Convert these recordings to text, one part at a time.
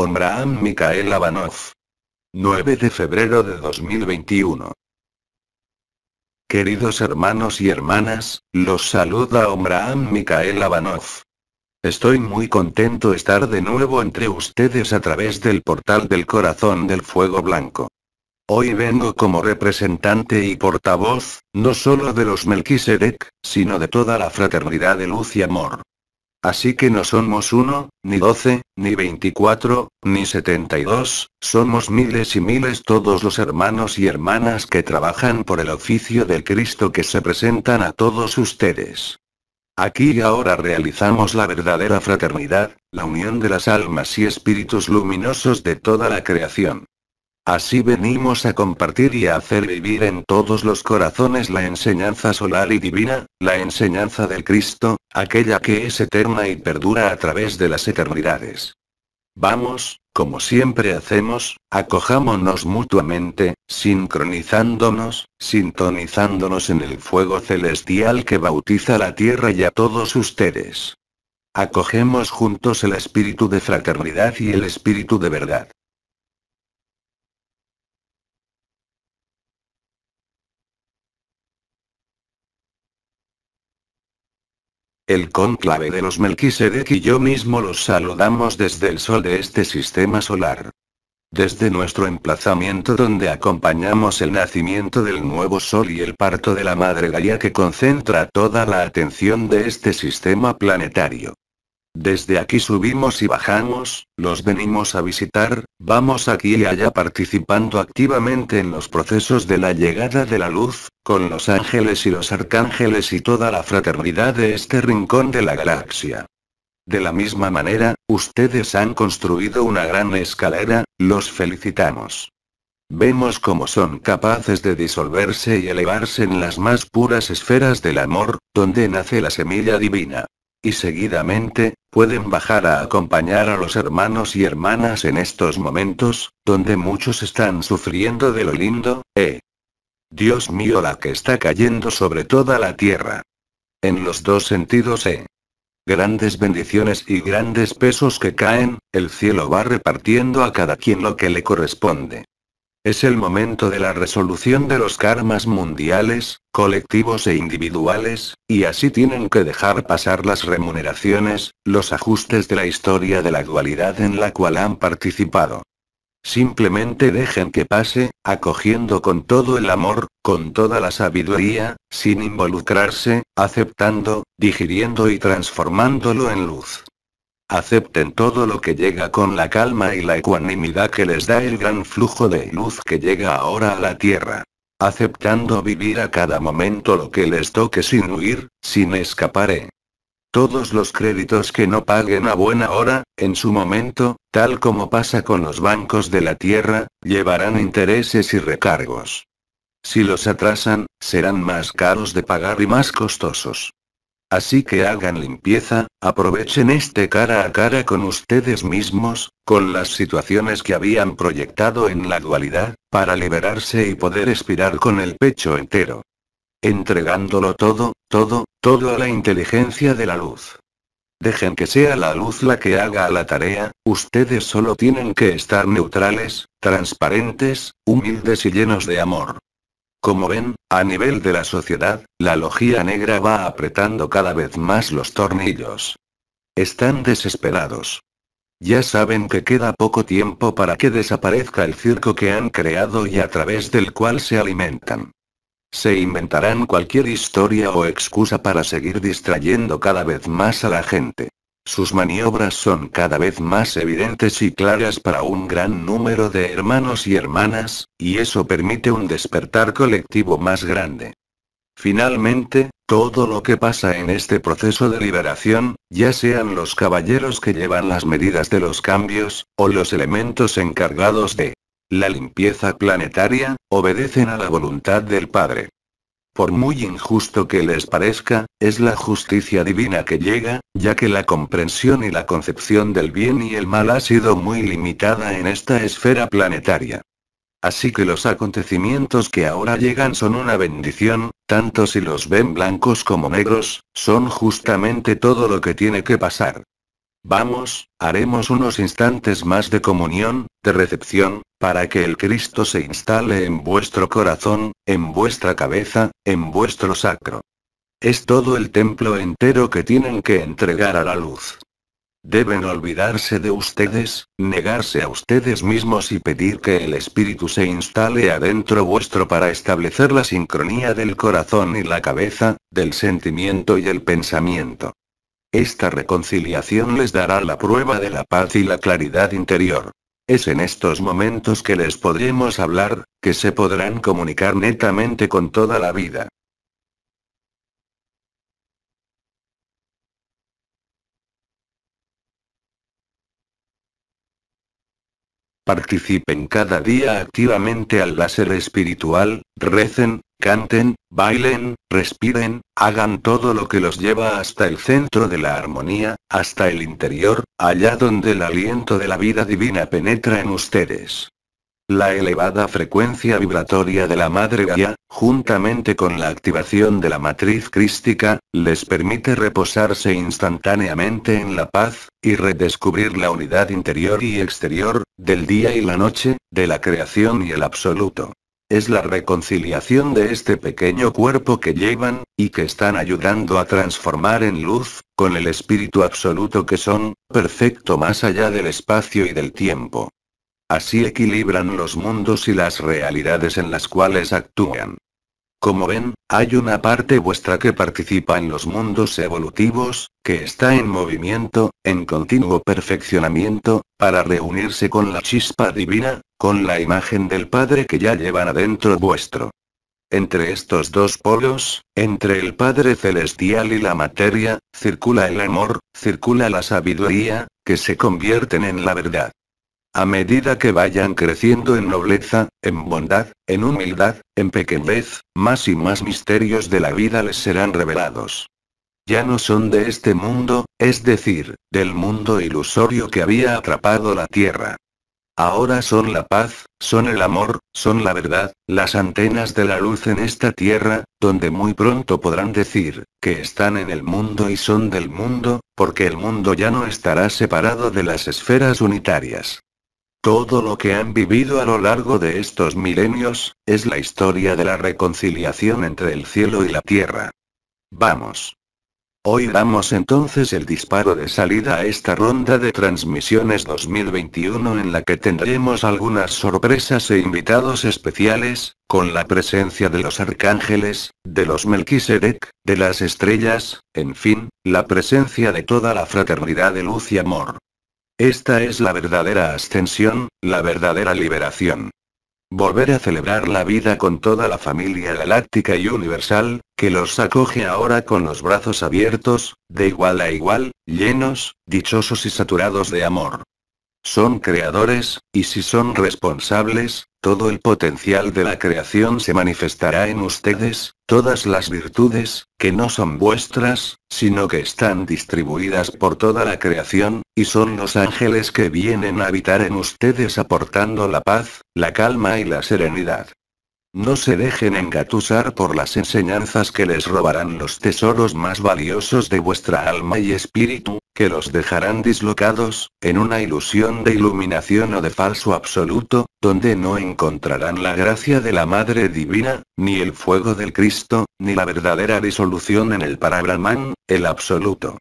Omraam Mikael Abanov. 9 de febrero de 2021. Queridos hermanos y hermanas, los saluda Omraam Mikael Abanov. Estoy muy contento estar de nuevo entre ustedes a través del portal del corazón del fuego blanco. Hoy vengo como representante y portavoz, no solo de los Melquisedec, sino de toda la fraternidad de luz y amor. Así que no somos uno, ni doce, ni veinticuatro, ni setenta y dos, somos miles y miles todos los hermanos y hermanas que trabajan por el oficio del Cristo que se presentan a todos ustedes. Aquí y ahora realizamos la verdadera fraternidad, la unión de las almas y espíritus luminosos de toda la creación. Así venimos a compartir y a hacer vivir en todos los corazones la enseñanza solar y divina, la enseñanza del Cristo, aquella que es eterna y perdura a través de las eternidades. Vamos, como siempre hacemos, acojámonos mutuamente, sincronizándonos, sintonizándonos en el fuego celestial que bautiza la tierra y a todos ustedes. Acogemos juntos el espíritu de fraternidad y el espíritu de verdad. El conclave de los Melquisedec y yo mismo los saludamos desde el sol de este sistema solar. Desde nuestro emplazamiento donde acompañamos el nacimiento del nuevo sol y el parto de la madre Gaia que concentra toda la atención de este sistema planetario. Desde aquí subimos y bajamos, los venimos a visitar, vamos aquí y allá participando activamente en los procesos de la llegada de la luz, con los ángeles y los arcángeles y toda la fraternidad de este rincón de la galaxia. De la misma manera, ustedes han construido una gran escalera, los felicitamos. Vemos cómo son capaces de disolverse y elevarse en las más puras esferas del amor, donde nace la semilla divina. Y seguidamente, pueden bajar a acompañar a los hermanos y hermanas en estos momentos, donde muchos están sufriendo de lo lindo, ¿eh? Dios mío la que está cayendo sobre toda la tierra. En los dos sentidos, ¿eh? Grandes bendiciones y grandes pesos que caen, el cielo va repartiendo a cada quien lo que le corresponde. Es el momento de la resolución de los karmas mundiales, colectivos e individuales, y así tienen que dejar pasar las remuneraciones, los ajustes de la historia de la dualidad en la cual han participado. Simplemente dejen que pase, acogiendo con todo el amor, con toda la sabiduría, sin involucrarse, aceptando, digiriendo y transformándolo en luz. Acepten todo lo que llega con la calma y la ecuanimidad que les da el gran flujo de luz que llega ahora a la Tierra. Aceptando vivir a cada momento lo que les toque sin huir, sin escaparé. ¿eh? Todos los créditos que no paguen a buena hora, en su momento, tal como pasa con los bancos de la Tierra, llevarán intereses y recargos. Si los atrasan, serán más caros de pagar y más costosos. Así que hagan limpieza, aprovechen este cara a cara con ustedes mismos, con las situaciones que habían proyectado en la dualidad, para liberarse y poder expirar con el pecho entero. Entregándolo todo, todo, todo a la inteligencia de la luz. Dejen que sea la luz la que haga la tarea, ustedes solo tienen que estar neutrales, transparentes, humildes y llenos de amor. Como ven, a nivel de la sociedad, la logía negra va apretando cada vez más los tornillos. Están desesperados. Ya saben que queda poco tiempo para que desaparezca el circo que han creado y a través del cual se alimentan. Se inventarán cualquier historia o excusa para seguir distrayendo cada vez más a la gente. Sus maniobras son cada vez más evidentes y claras para un gran número de hermanos y hermanas, y eso permite un despertar colectivo más grande. Finalmente, todo lo que pasa en este proceso de liberación, ya sean los caballeros que llevan las medidas de los cambios, o los elementos encargados de la limpieza planetaria, obedecen a la voluntad del Padre. Por muy injusto que les parezca, es la justicia divina que llega, ya que la comprensión y la concepción del bien y el mal ha sido muy limitada en esta esfera planetaria. Así que los acontecimientos que ahora llegan son una bendición, tanto si los ven blancos como negros, son justamente todo lo que tiene que pasar. Vamos, haremos unos instantes más de comunión, de recepción, para que el Cristo se instale en vuestro corazón, en vuestra cabeza, en vuestro sacro. Es todo el templo entero que tienen que entregar a la luz. Deben olvidarse de ustedes, negarse a ustedes mismos y pedir que el Espíritu se instale adentro vuestro para establecer la sincronía del corazón y la cabeza, del sentimiento y el pensamiento. Esta reconciliación les dará la prueba de la paz y la claridad interior. Es en estos momentos que les podremos hablar, que se podrán comunicar netamente con toda la vida. Participen cada día activamente al láser espiritual, recen, canten, bailen, respiren, hagan todo lo que los lleva hasta el centro de la armonía, hasta el interior, allá donde el aliento de la vida divina penetra en ustedes. La elevada frecuencia vibratoria de la Madre guía, juntamente con la activación de la matriz crística, les permite reposarse instantáneamente en la paz, y redescubrir la unidad interior y exterior, del día y la noche, de la creación y el absoluto. Es la reconciliación de este pequeño cuerpo que llevan, y que están ayudando a transformar en luz, con el espíritu absoluto que son, perfecto más allá del espacio y del tiempo. Así equilibran los mundos y las realidades en las cuales actúan. Como ven, hay una parte vuestra que participa en los mundos evolutivos, que está en movimiento, en continuo perfeccionamiento, para reunirse con la chispa divina, con la imagen del Padre que ya llevan adentro vuestro. Entre estos dos polos, entre el Padre Celestial y la materia, circula el amor, circula la sabiduría, que se convierten en la verdad. A medida que vayan creciendo en nobleza, en bondad, en humildad, en pequeñez, más y más misterios de la vida les serán revelados. Ya no son de este mundo, es decir, del mundo ilusorio que había atrapado la Tierra. Ahora son la paz, son el amor, son la verdad, las antenas de la luz en esta tierra, donde muy pronto podrán decir, que están en el mundo y son del mundo, porque el mundo ya no estará separado de las esferas unitarias. Todo lo que han vivido a lo largo de estos milenios, es la historia de la reconciliación entre el cielo y la tierra. Vamos. Hoy damos entonces el disparo de salida a esta ronda de transmisiones 2021 en la que tendremos algunas sorpresas e invitados especiales, con la presencia de los arcángeles, de los Melquisedec, de las estrellas, en fin, la presencia de toda la fraternidad de luz y amor. Esta es la verdadera ascensión, la verdadera liberación. Volver a celebrar la vida con toda la familia galáctica y universal, que los acoge ahora con los brazos abiertos, de igual a igual, llenos, dichosos y saturados de amor. Son creadores, y si son responsables, todo el potencial de la creación se manifestará en ustedes, todas las virtudes, que no son vuestras, sino que están distribuidas por toda la creación, y son los ángeles que vienen a habitar en ustedes aportando la paz, la calma y la serenidad. No se dejen engatusar por las enseñanzas que les robarán los tesoros más valiosos de vuestra alma y espíritu, que los dejarán dislocados, en una ilusión de iluminación o de falso absoluto, donde no encontrarán la gracia de la Madre Divina, ni el fuego del Cristo, ni la verdadera disolución en el Parabrahman, el absoluto.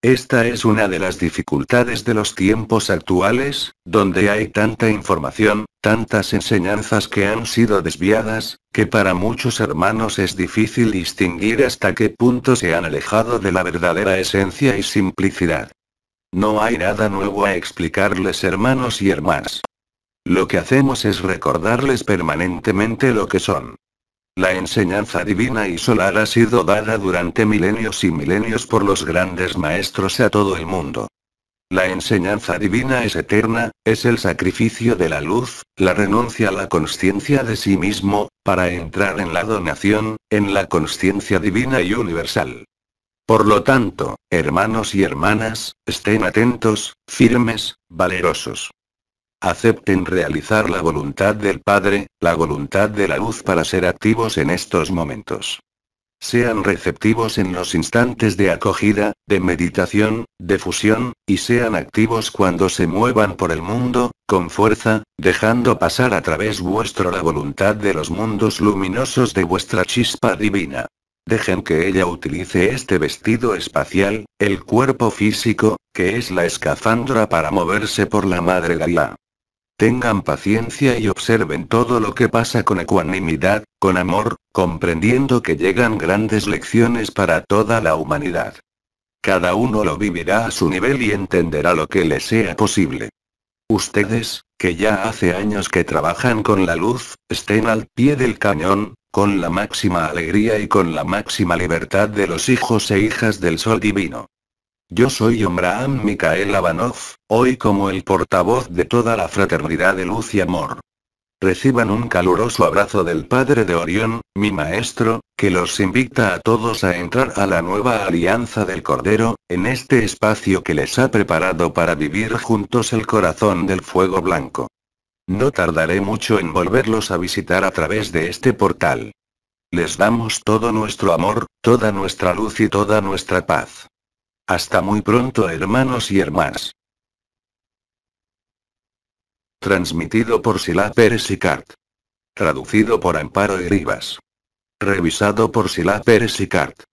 Esta es una de las dificultades de los tiempos actuales, donde hay tanta información, tantas enseñanzas que han sido desviadas, que para muchos hermanos es difícil distinguir hasta qué punto se han alejado de la verdadera esencia y simplicidad. No hay nada nuevo a explicarles hermanos y hermanas. Lo que hacemos es recordarles permanentemente lo que son. La enseñanza divina y solar ha sido dada durante milenios y milenios por los grandes maestros a todo el mundo. La enseñanza divina es eterna, es el sacrificio de la luz, la renuncia a la conciencia de sí mismo, para entrar en la donación, en la conciencia divina y universal. Por lo tanto, hermanos y hermanas, estén atentos, firmes, valerosos. Acepten realizar la voluntad del Padre, la voluntad de la luz para ser activos en estos momentos. Sean receptivos en los instantes de acogida, de meditación, de fusión, y sean activos cuando se muevan por el mundo, con fuerza, dejando pasar a través vuestro la voluntad de los mundos luminosos de vuestra chispa divina. Dejen que ella utilice este vestido espacial, el cuerpo físico, que es la escafandra para moverse por la madre Gaia. Tengan paciencia y observen todo lo que pasa con ecuanimidad, con amor, comprendiendo que llegan grandes lecciones para toda la humanidad. Cada uno lo vivirá a su nivel y entenderá lo que le sea posible. Ustedes, que ya hace años que trabajan con la luz, estén al pie del cañón, con la máxima alegría y con la máxima libertad de los hijos e hijas del Sol Divino. Yo soy Omraam Mikael Abanov, hoy como el portavoz de toda la fraternidad de luz y amor. Reciban un caluroso abrazo del Padre de Orión, mi maestro, que los invita a todos a entrar a la nueva alianza del Cordero, en este espacio que les ha preparado para vivir juntos el corazón del fuego blanco. No tardaré mucho en volverlos a visitar a través de este portal. Les damos todo nuestro amor, toda nuestra luz y toda nuestra paz. Hasta muy pronto hermanos y hermanas. Transmitido por Sila Pérez y Cart. Traducido por Amparo y Rivas. Revisado por Sila Pérez y Cart.